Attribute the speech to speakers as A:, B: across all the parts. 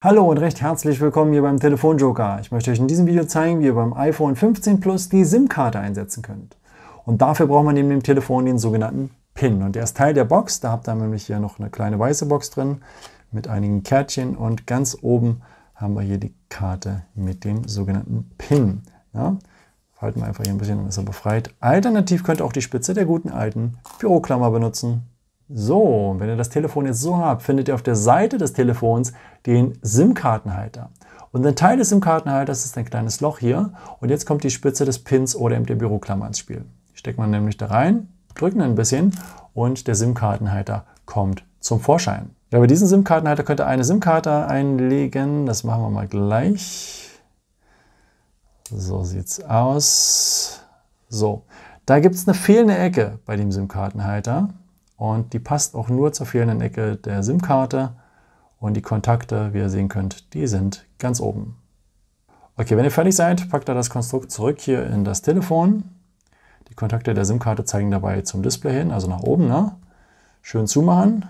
A: Hallo und recht herzlich willkommen hier beim Telefonjoker. Ich möchte euch in diesem Video zeigen, wie ihr beim iPhone 15 Plus die SIM-Karte einsetzen könnt. Und dafür braucht man neben dem Telefon den sogenannten PIN. Und der ist Teil der Box. Da habt ihr nämlich hier noch eine kleine weiße Box drin mit einigen Kärtchen. Und ganz oben haben wir hier die Karte mit dem sogenannten PIN. Ja? Falten wir einfach hier ein bisschen, dann ist er befreit. Alternativ könnt ihr auch die Spitze der guten alten Büroklammer benutzen. So, wenn ihr das Telefon jetzt so habt, findet ihr auf der Seite des Telefons den SIM-Kartenhalter. Und ein Teil des SIM-Kartenhalters ist ein kleines Loch hier. Und jetzt kommt die Spitze des Pins oder eben der Büroklammer ins Spiel. steckt man nämlich da rein, drücken ein bisschen und der SIM-Kartenhalter kommt zum Vorschein. Ja, bei diesem SIM-Kartenhalter könnt ihr eine SIM-Karte einlegen. Das machen wir mal gleich. So sieht's aus. So, da gibt es eine fehlende Ecke bei dem SIM-Kartenhalter und die passt auch nur zur fehlenden Ecke der SIM-Karte und die Kontakte, wie ihr sehen könnt, die sind ganz oben. Okay, wenn ihr fertig seid, packt ihr das Konstrukt zurück hier in das Telefon. Die Kontakte der SIM-Karte zeigen dabei zum Display hin, also nach oben. Ne? Schön zumachen.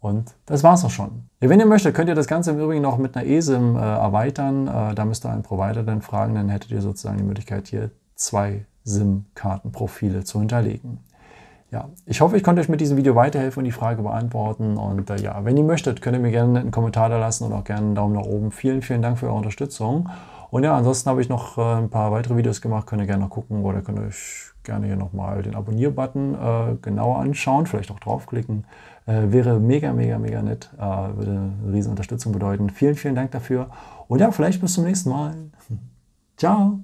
A: Und das war's auch schon. Ja, wenn ihr möchtet, könnt ihr das Ganze im Übrigen noch mit einer ESIM äh, erweitern. Äh, da müsst ihr einen Provider dann fragen, dann hättet ihr sozusagen die Möglichkeit, hier zwei SIM-Kartenprofile zu hinterlegen ja, ich hoffe, ich konnte euch mit diesem Video weiterhelfen und die Frage beantworten. Und äh, ja, wenn ihr möchtet, könnt ihr mir gerne einen Kommentar da lassen und auch gerne einen Daumen nach oben. Vielen, vielen Dank für eure Unterstützung. Und ja, ansonsten habe ich noch äh, ein paar weitere Videos gemacht, könnt ihr gerne noch gucken oder könnt ihr euch gerne hier nochmal den Abonnier-Button äh, genauer anschauen, vielleicht auch draufklicken. Äh, wäre mega, mega, mega nett. Äh, würde eine riesen Unterstützung bedeuten. Vielen, vielen Dank dafür. Und ja, vielleicht bis zum nächsten Mal. Ciao.